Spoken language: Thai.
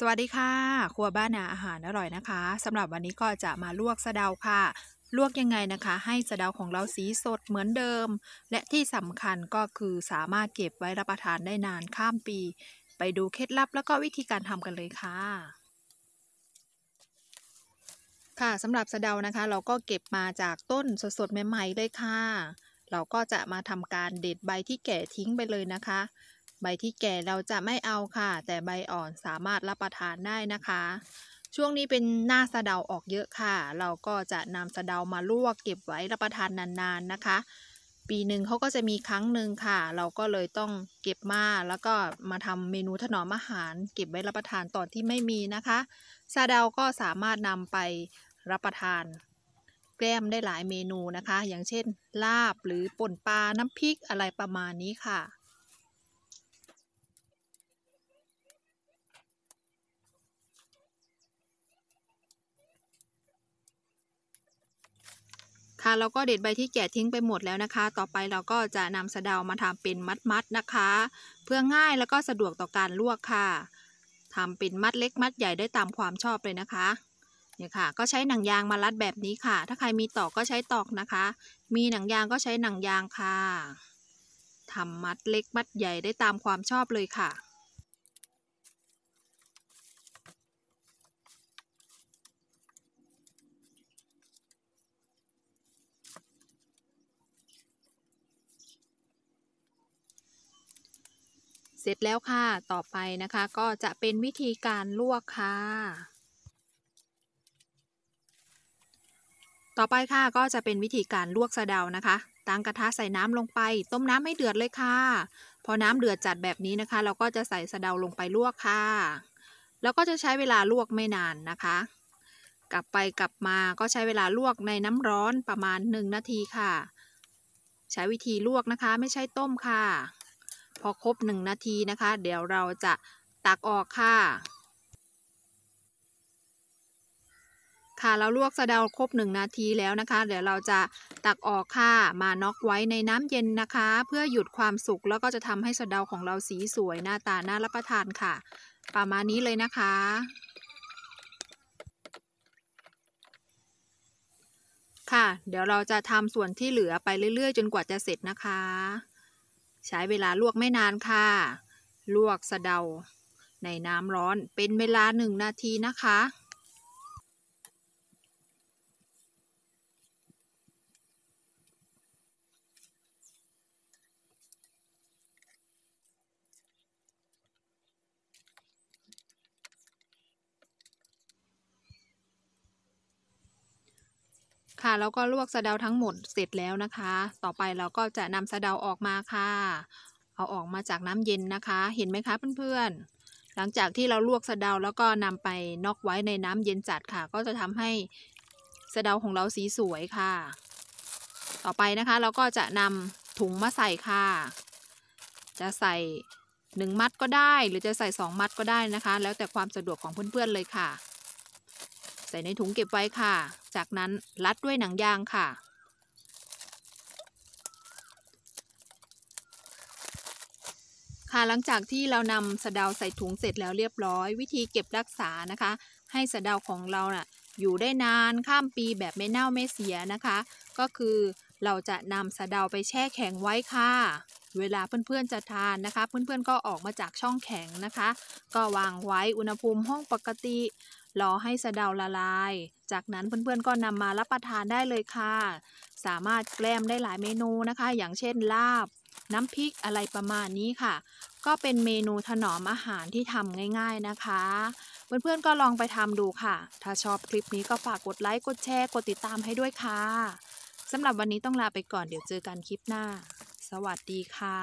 สวัสดีค่ะ ครัวบ้านนาอาหารอร่อยนะคะ สำหรับวันนี้ก็จะมาลวกสะเดาค่ะ ลวกยังไงนะคะ ให้สะเดาของเราสีสดเหมือนเดิม และที่สำคัญก็คือสามารถเก็บไว้รับประทานได้นานข้ามปี ไปดูเคล็ดลับแล้วก็วิธีการทำกันเลยค่ะ ค่ะสำหรับสะเดานะคะ เราก็เก็บมาจากต้นสดๆใหม่ๆเลยค่ะ เราก็จะมาทำการเด็ดใบที่แก่ทิ้งไปเลยนะคะใบที่แก่เราจะไม่เอาค่ะ แต่ใบอ่อนสามารถรับประทานได้นะคะ ช่วงนี้เป็นหน้าสะเดาออกเยอะค่ะ เราก็จะนำสะเดามาลวกเก็บไว้รับประทานนานๆนะคะ ปีหนึ่งเขาก็จะมีครั้งหนึ่งค่ะ เราก็เลยต้องเก็บมาแล้วก็มาทำเมนูถนอมอาหาร เก็บไว้รับประทานตอนที่ไม่มีนะคะ สะเดาก็สามารถนำไปรับประทาน แกล้มได้หลายเมนูนะคะ อย่างเช่นลาบหรือป่นปลา น้ำพริกอะไรประมาณนี้ค่ะค่ะเราก็เด็ดใบที่แก่ทิ้งไปหมดแล้วนะคะ ต่อไปเราก็จะนำสะเดามาทำเป็นมัดมัดนะคะ เพื่อง่ายแล้วก็สะดวกต่อการลวกค่ะทำเป็นมัดเล็กมัดใหญ่ได้ตามความชอบเลยนะคะเนี่ยค่ะก็ใช้หนังยางมารัดแบบนี้ค่ะ ถ้าใครมีตอกก็ใช้ตอกนะคะ มีหนังยางก็ใช้หนังยางค่ะทำมัดเล็กมัดใหญ่ได้ตามความชอบเลยค่ะเสร็จแล้วค่ะ ต่อไปนะคะก็จะเป็นวิธีการลวกค่ะ ต่อไปค่ะก็จะเป็นวิธีการลวกสะเดานะคะ ตั้งกระทะใส่น้ำลงไป ต้มน้ำให้เดือดเลยค่ะ พอน้ำเดือดจัดแบบนี้นะคะ เราก็จะใส่สะเดาลงไปลวกค่ะ แล้วก็จะใช้เวลาลวกไม่นานนะคะ กลับไปกลับมาก็ใช้เวลาลวกในน้ำร้อนประมาณ 1 นาทีค่ะ ใช้วิธีลวกนะคะไม่ใช่ต้มค่ะพอครบหนึ่งนาทีนะคะ เดี๋ยวเราจะตักออกค่ะ ค่ะเราลวกสะเดาครบหนึ่งนาทีแล้วนะคะ เดี๋ยวเราจะตักออกค่ะมาน็อกไว้ในน้ำเย็นนะคะ เพื่อหยุดความสุกแล้วก็จะทำให้สะเดาของเราสีสวยหน้าตาน่ารับประทานค่ะ ประมาณนี้เลยนะคะ ค่ะเดี๋ยวเราจะทำส่วนที่เหลือไปเรื่อยๆ จนกว่าจะเสร็จนะคะใช้เวลาลวกไม่นานค่ะ ลวกสะเดา ในน้ำร้อนเป็นเวลาหนึ่งนาทีนะคะค่ะแล้วก็ลวกสะเดาทั้งหมดเสร็จแล้วนะคะ ต่อไปเราก็จะนำสะเดาออกมาค่ะ เอาออกมาจากน้ำเย็นนะคะเห็นไหมคะเพื่อนๆหลังจากที่เราลวกสะเดาแล้วก็นำไปนอกไว้ในน้ำเย็นจัดค่ะ ก็จะทำให้สะเดาของเราสีสวยค่ะ ต่อไปนะคะเราก็จะนำถุงมาใส่ค่ะ จะใส่หนึ่งมัดก็ได้ หรือจะใส่สองมัดก็ได้นะคะ แล้วแต่ความสะดวกของเพื่อนๆเลยค่ะใส่ในถุงเก็บไว้ค่ะ จากนั้นรัดด้วยหนังยางค่ะ ค่ะหลังจากที่เรานำสะเดาใส่ถุงเสร็จแล้วเรียบร้อย วิธีเก็บรักษานะคะ ให้สะเดาของเรานะ่ะอยู่ได้นานข้ามปีแบบไม่เน่าไม่เสียนะคะ ก็คือเราจะนำสะเดาไปแช่แข็งไว้ค่ะเวลาเพื่อนๆจะทานนะคะ เพื่อนๆก็ออกมาจากช่องแข็งนะคะ ก็วางไว้อุณหภูมิห้องปกติ รอให้สะเดาละลาย จากนั้นเพื่อนๆ ก็นำมารับประทานได้เลยค่ะ สามารถแกล้มได้หลายเมนูนะคะ อย่างเช่นลาบ น้ำพริกอะไรประมาณนี้ค่ะ ก็เป็นเมนูถนอมอาหารที่ทำง่าย ๆนะคะ เพื่อนๆก็ลองไปทำดูค่ะ ถ้าชอบคลิปนี้ก็ฝากกดไลค์ กดแชร์ กดติดตามให้ด้วยค่ะสำหรับวันนี้ต้องลาไปก่อน เดี๋ยวเจอกันคลิปหน้าสวัสดีค่ะ